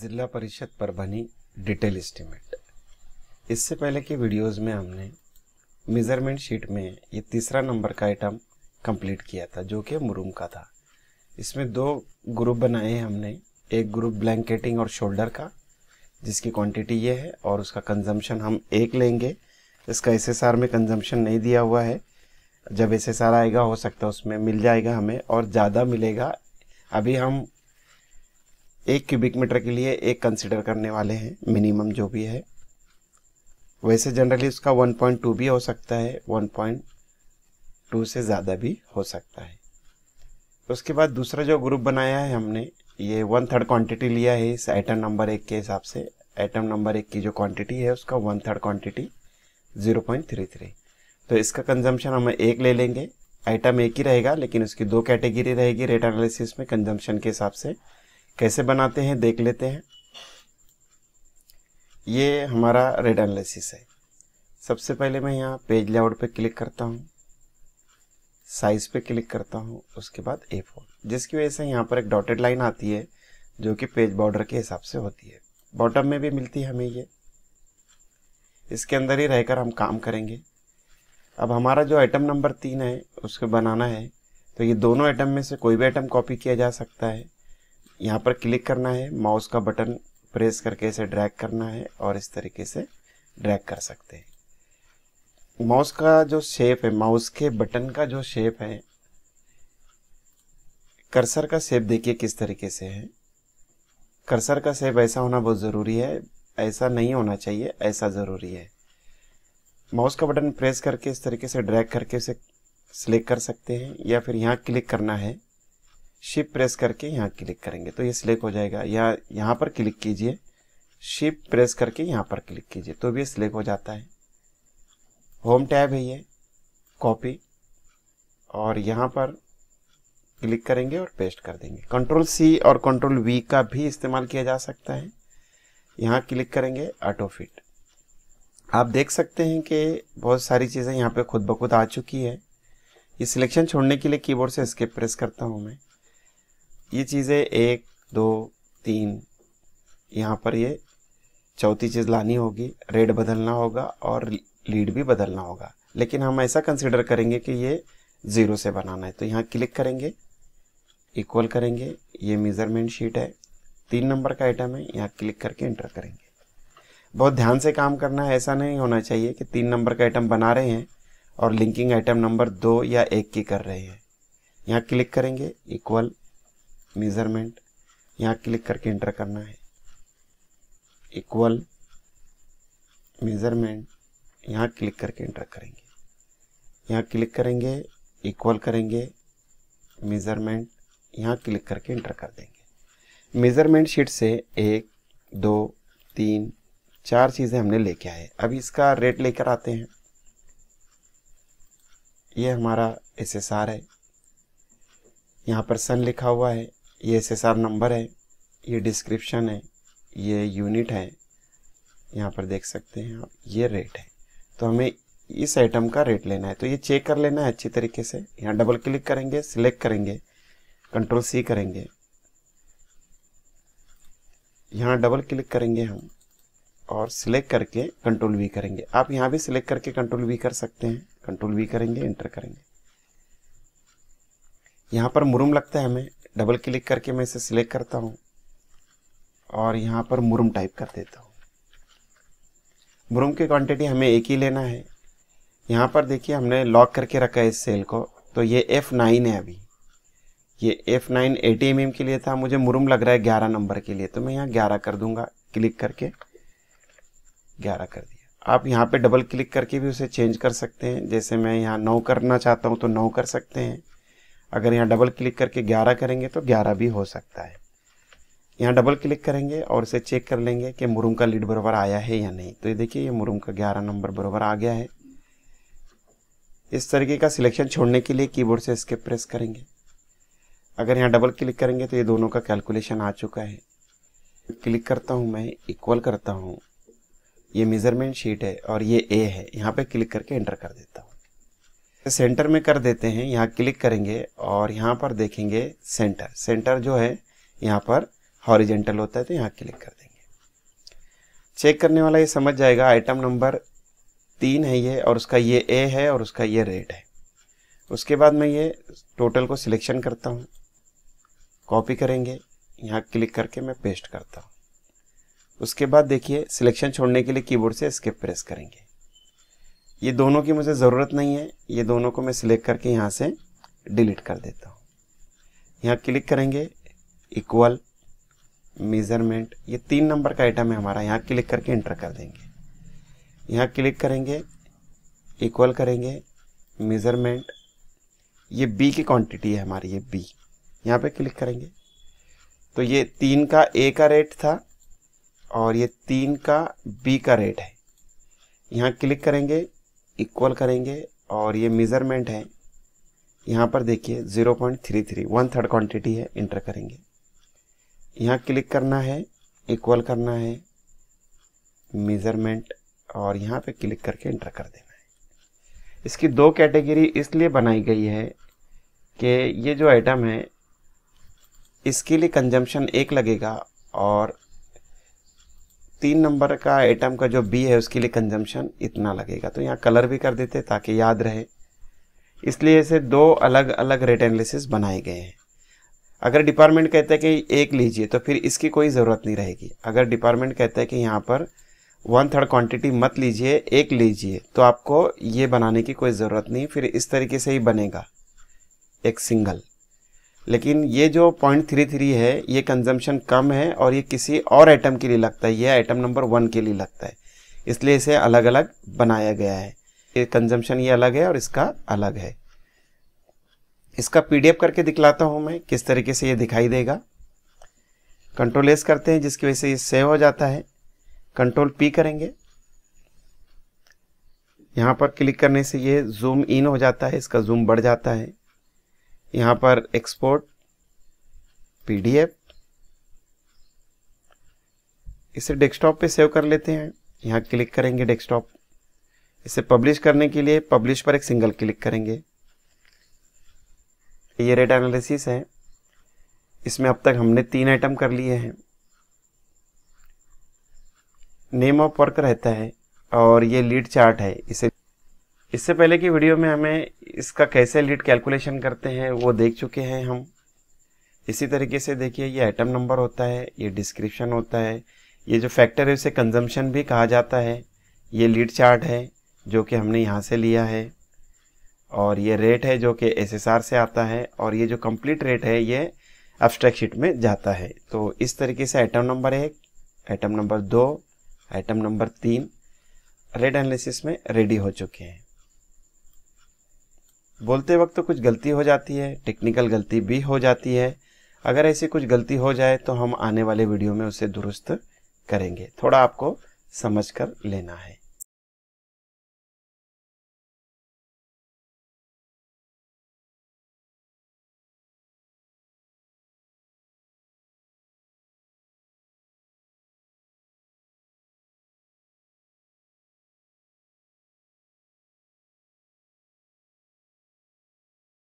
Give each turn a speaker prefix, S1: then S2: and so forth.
S1: ज़िला परिषद पर बनी डिटेल एस्टिमेट इससे पहले के वीडियोस में हमने मेज़रमेंट शीट में ये तीसरा नंबर का आइटम कंप्लीट किया था जो कि मुरूम का था इसमें दो ग्रुप बनाए हैं हमने एक ग्रुप ब्लैंकेटिंग और शोल्डर का जिसकी क्वांटिटी ये है और उसका कंजम्पशन हम एक लेंगे इसका एस में कंजम्पशन नहीं दिया हुआ है जब एस आएगा हो सकता है उसमें मिल जाएगा हमें और ज़्यादा मिलेगा अभी हम एक क्यूबिक मीटर के लिए एक कंसिडर करने वाले हैं मिनिमम जो भी है वैसे जनरली उसका 1.2 भी हो सकता है 1.2 से ज़्यादा भी हो सकता है उसके बाद दूसरा जो ग्रुप बनाया है हमने ये वन थर्ड क्वांटिटी लिया है इस आइटम नंबर एक के हिसाब से आइटम नंबर एक की जो क्वांटिटी है उसका वन थर्ड क्वांटिटी 0.33 तो इसका कंजम्पशन हम एक ले लेंगे आइटम एक ही रहेगा लेकिन उसकी दो कैटेगरी रहेगी रेट एनालिसिस में कंजम्पशन के हिसाब से कैसे बनाते हैं देख लेते हैं ये हमारा रेड एनालिसिस है सबसे पहले मैं यहाँ पेज लेआउट पे क्लिक करता हूँ साइज पे क्लिक करता हूँ उसके बाद ए फोर जिसकी वजह से यहाँ पर एक डॉटेड लाइन आती है जो कि पेज बॉर्डर के हिसाब से होती है बॉटम में भी मिलती है हमें ये इसके अंदर ही रहकर हम काम करेंगे अब हमारा जो आइटम नंबर तीन है उसको बनाना है तो ये दोनों आइटम में से कोई भी आइटम कॉपी किया जा सकता है यहाँ पर क्लिक करना है माउस का बटन प्रेस करके इसे ड्रैग करना है और इस तरीके से ड्रैग कर सकते हैं माउस का जो शेप है माउस के बटन का जो शेप है कर्सर का शेप देखिए किस तरीके से है कर्सर का शेप ऐसा होना बहुत ज़रूरी है ऐसा नहीं होना चाहिए ऐसा ज़रूरी है माउस का बटन प्रेस करके इस तरीके से ड्रैग करके उसे सिलेक्ट कर सकते हैं या फिर यहाँ क्लिक करना है शिप प्रेस करके यहाँ क्लिक करेंगे तो ये सिलेक्ट हो जाएगा या यहाँ पर क्लिक कीजिए शिप प्रेस करके यहाँ पर क्लिक कीजिए तो भी सिलेक्ट हो जाता है होम टैब है ये कॉपी और यहाँ पर क्लिक करेंगे और पेस्ट कर देंगे कंट्रोल सी और कंट्रोल वी का भी इस्तेमाल किया जा सकता है यहाँ क्लिक करेंगे ऑटो फिट आप देख सकते हैं कि बहुत सारी चीज़ें यहाँ पे खुद ब खुद आ चुकी है ये सिलेक्शन छोड़ने के लिए कीबोर्ड से स्केप प्रेस करता हूँ मैं ये चीज़ें एक दो तीन यहाँ पर ये चौथी चीज़ लानी होगी रेड बदलना होगा और लीड भी बदलना होगा लेकिन हम ऐसा कंसिडर करेंगे कि ये ज़ीरो से बनाना है तो यहाँ क्लिक करेंगे इक्वल करेंगे ये मेज़रमेंट शीट है तीन नंबर का आइटम है यहाँ क्लिक करके इंटर करेंगे बहुत ध्यान से काम करना है ऐसा नहीं होना चाहिए कि तीन नंबर का आइटम बना रहे हैं और लिंकिंग आइटम नंबर दो या एक की कर रहे हैं यहाँ क्लिक करेंगे इक्वल मेज़रमेंट यहाँ क्लिक करके एंटर करना है इक्वल मेज़रमेंट यहाँ क्लिक करके एंटर करेंगे यहाँ क्लिक करेंगे इक्वल करेंगे मेज़रमेंट यहाँ क्लिक करके एंटर कर देंगे मेज़रमेंट शीट से एक दो तीन चार चीज़ें हमने लेके आए अब इसका रेट लेकर आते हैं ये हमारा एस है यहाँ पर सन लिखा हुआ है ये एस नंबर है ये डिस्क्रिप्शन है ये यूनिट है यहाँ पर देख सकते हैं आप ये रेट है तो हमें इस आइटम का रेट लेना है तो ये चेक कर लेना है अच्छी तरीके से यहाँ डबल क्लिक करेंगे सिलेक्ट करेंगे कंट्रोल सी करेंगे यहाँ डबल क्लिक करेंगे हम और सिलेक्ट करके कंट्रोल वी करेंगे आप यहाँ भी सिलेक्ट करके कंट्रोल वी कर सकते हैं कंट्रोल वी करेंगे इंटर करेंगे यहाँ पर मुरुम लगता है हमें डबल क्लिक करके मैं इसे सिलेक्ट करता हूँ और यहाँ पर मुरम टाइप कर देता हूँ मुरम की क्वांटिटी हमें एक ही लेना है यहाँ पर देखिए हमने लॉक करके रखा है इस सेल को तो ये F9 है अभी ये F9 नाइन एटीएमएम के लिए था मुझे मुरम लग रहा है ग्यारह नंबर के लिए तो मैं यहाँ ग्यारह कर दूंगा क्लिक करके ग्यारह कर दिया आप यहाँ पे डबल क्लिक करके भी उसे चेंज कर सकते हैं जैसे मैं यहाँ नौ करना चाहता हूँ तो नौ कर सकते हैं अगर यहाँ डबल क्लिक करके 11 करेंगे तो 11 भी हो सकता है यहाँ डबल क्लिक करेंगे और इसे चेक कर लेंगे कि मुरुम का लीड बरोबर आया है या नहीं तो ये देखिए ये मुरुम का 11 नंबर बरोबर आ गया है इस तरीके का सिलेक्शन छोड़ने के लिए कीबोर्ड से इसके प्रेस करेंगे अगर यहाँ डबल क्लिक करेंगे तो ये दोनों का कैलकुलेशन आ चुका है क्लिक करता हूँ मैं इक्वल करता हूँ ये मेज़रमेंट शीट है और ये ए है यहाँ पे क्लिक करके एंटर कर देता हूँ सेंटर में कर देते हैं यहाँ क्लिक करेंगे और यहाँ पर देखेंगे सेंटर सेंटर जो है यहाँ पर हॉरिजेंटल होता है तो यहाँ क्लिक कर देंगे चेक करने वाला ये समझ जाएगा आइटम नंबर तीन है ये और उसका ये ए है और उसका ये रेड है उसके बाद मैं ये टोटल को सिलेक्शन करता हूँ कॉपी करेंगे यहाँ क्लिक करके मैं पेस्ट करता हूँ उसके बाद देखिए सिलेक्शन छोड़ने के लिए कीबोर्ड से स्केप प्रेस करेंगे ये दोनों की मुझे ज़रूरत नहीं है ये दोनों को मैं सिलेक्ट करके यहाँ से डिलीट कर देता हूँ यहाँ क्लिक करेंगे इक्वल मेज़रमेंट ये तीन नंबर का आइटम है हमारा यहाँ क्लिक करके इंटर कर देंगे यहाँ क्लिक करेंगे इक्वल करेंगे मेज़रमेंट ये बी की क्वांटिटी है हमारी ये बी यहाँ पे क्लिक करेंगे तो ये तीन का ए का रेट था और ये तीन का बी का रेट है यहाँ क्लिक करेंगे इक्वल करेंगे और ये मेज़रमेंट है यहाँ पर देखिए 0.33 वन थर्ड क्वांटिटी है इंटर करेंगे यहाँ क्लिक करना है इक्वल करना है मेज़रमेंट और यहाँ पे क्लिक करके इंटर कर देना है इसकी दो कैटेगरी इसलिए बनाई गई है कि ये जो आइटम है इसके लिए कंजम्पशन एक लगेगा और तीन नंबर का आइटम का जो बी है उसके लिए कंजम्पशन इतना लगेगा तो यहाँ कलर भी कर देते ताकि याद रहे इसलिए इसे दो अलग अलग रेट एनालिसिस बनाए गए हैं अगर डिपार्टमेंट कहता है कि एक लीजिए तो फिर इसकी कोई ज़रूरत नहीं रहेगी अगर डिपार्टमेंट कहता है कि यहाँ पर वन थर्ड क्वांटिटी मत लीजिए एक लीजिए तो आपको ये बनाने की कोई ज़रूरत नहीं फिर इस तरीके से ही बनेगा एक सिंगल लेकिन ये जो पॉइंट थ्री थ्री है ये कंजम्पशन कम है और ये किसी और आइटम के लिए लगता है ये आइटम नंबर वन के लिए लगता है इसलिए इसे अलग अलग बनाया गया है ये कंजम्पशन ये अलग है और इसका अलग है इसका पीडीएफ करके दिखलाता हूं मैं किस तरीके से ये दिखाई देगा कंट्रोल एस करते हैं जिसकी वजह से ये सेव हो जाता है कंट्रोल पी करेंगे यहाँ पर क्लिक करने से ये जूम इन हो जाता है इसका जूम बढ़ जाता है यहां पर एक्सपोर्ट पीडीएफ इसे डेस्कटॉप पे सेव कर लेते हैं यहां क्लिक करेंगे डेस्कटॉप इसे पब्लिश करने के लिए पब्लिश पर एक सिंगल क्लिक करेंगे ये रेट एनालिसिस है इसमें अब तक हमने तीन आइटम कर लिए हैं नेम ऑफ वर्क रहता है और ये लीड चार्ट है इसे इससे पहले की वीडियो में हमें इसका कैसे लीड कैलकुलेशन करते हैं वो देख चुके हैं हम इसी तरीके से देखिए ये आइटम नंबर होता है ये डिस्क्रिप्शन होता है ये जो फैक्टर है उसे कंजम्पशन भी कहा जाता है ये लीड चार्ट है जो कि हमने यहाँ से लिया है और ये रेट है जो कि एसएसआर से आता है और ये जो कंप्लीट रेट है ये एब्स्ट्रैक्ट शीट में जाता है तो इस तरीके से आइटम नंबर एक आइटम नंबर दो आइटम नंबर तीन रेट एनालिसिस में रेडी हो चुके हैं बोलते वक्त तो कुछ गलती हो जाती है टेक्निकल गलती भी हो जाती है अगर ऐसी कुछ गलती हो जाए तो हम आने वाले वीडियो में उसे दुरुस्त करेंगे थोड़ा आपको समझ कर लेना है